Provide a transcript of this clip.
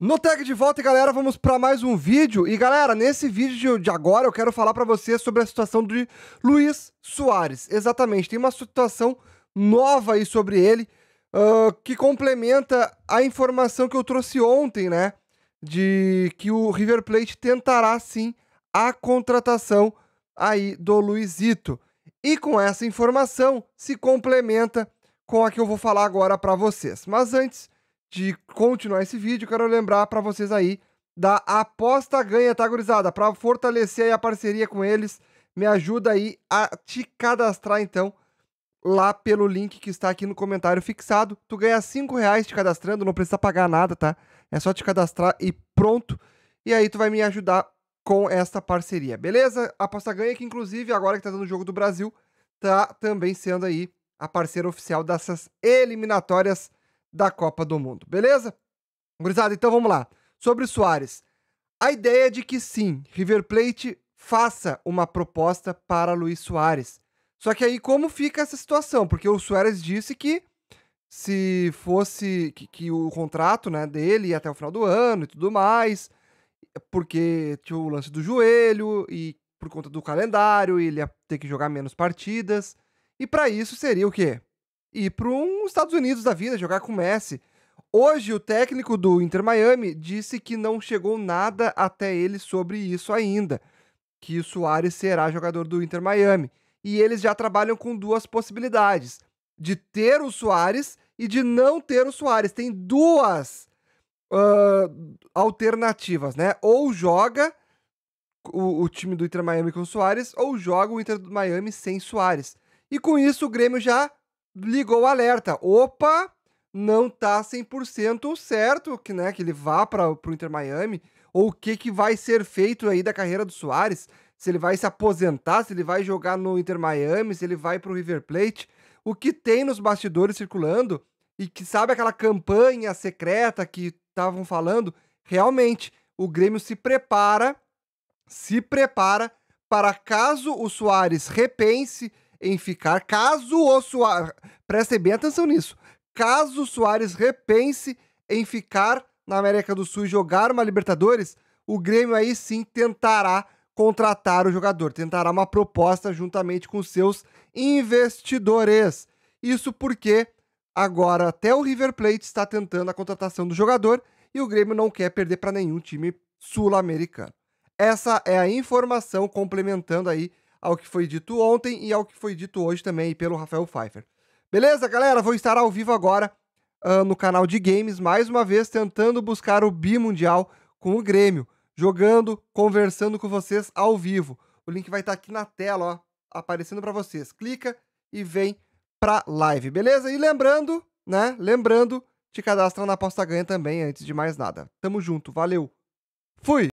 No Tag de volta, galera, vamos para mais um vídeo. E galera, nesse vídeo de agora eu quero falar para vocês sobre a situação de Luiz Soares. Exatamente, tem uma situação nova aí sobre ele uh, que complementa a informação que eu trouxe ontem, né? De que o River Plate tentará sim a contratação aí do Luizito. E com essa informação se complementa com a que eu vou falar agora para vocês. Mas antes de continuar esse vídeo, quero lembrar para vocês aí da aposta ganha, tá, gurizada? Para fortalecer aí a parceria com eles, me ajuda aí a te cadastrar, então, lá pelo link que está aqui no comentário fixado. Tu ganha 5 reais te cadastrando, não precisa pagar nada, tá? É só te cadastrar e pronto. E aí tu vai me ajudar com esta parceria, beleza? A Aposta Ganha, que inclusive agora que tá dando o Jogo do Brasil, tá também sendo aí a parceira oficial dessas eliminatórias da Copa do Mundo, beleza? Gurizada, então vamos lá. Sobre o Soares. A ideia é de que sim, River Plate faça uma proposta para Luiz Soares. Só que aí como fica essa situação? Porque o Soares disse que se fosse que, que, o contrato né, dele ia até o final do ano e tudo mais, porque tinha o lance do joelho e por conta do calendário ele ia ter que jogar menos partidas. E para isso seria o quê? ir para um Estados Unidos da vida, jogar com o Messi. Hoje, o técnico do Inter Miami disse que não chegou nada até ele sobre isso ainda, que o Soares será jogador do Inter Miami. E eles já trabalham com duas possibilidades: de ter o Soares e de não ter o Soares. Tem duas uh, alternativas, né? Ou joga o, o, time do Inter Miami com o Soares, ou joga o Inter Miami sem Soares. E com isso, o Grêmio já ligou o alerta. Opa, não tá 100% certo que, né, que ele vá para o Inter Miami, ou o que, que vai ser feito aí da carreira do Soares, se ele vai se aposentar, se ele vai jogar no Inter Miami, se ele vai para o River Plate, o que tem nos bastidores circulando e que sabe aquela campanha secreta que estavam falando, realmente o Grêmio se prepara, se prepara para caso o Soares repense em ficar, caso o Soares, prestem bem atenção nisso. Caso o Soares repense em ficar na América do Sul e jogar uma Libertadores, o Grêmio aí sim tentará contratar o jogador, tentará uma proposta juntamente com seus investidores. Isso porque agora até o River Plate está tentando a contratação do jogador e o Grêmio não quer perder para nenhum time sul-americano. Essa é a informação complementando aí ao que foi dito ontem e ao que foi dito hoje também pelo Rafael Pfeiffer. Beleza, galera? Vou estar ao vivo agora uh, no canal de games, mais uma vez tentando buscar o bimundial com o Grêmio, jogando, conversando com vocês ao vivo. O link vai estar aqui na tela, ó, aparecendo para vocês. Clica e vem pra live, beleza? E lembrando, né? Lembrando, te cadastra na aposta ganha também antes de mais nada. Tamo junto, valeu. Fui.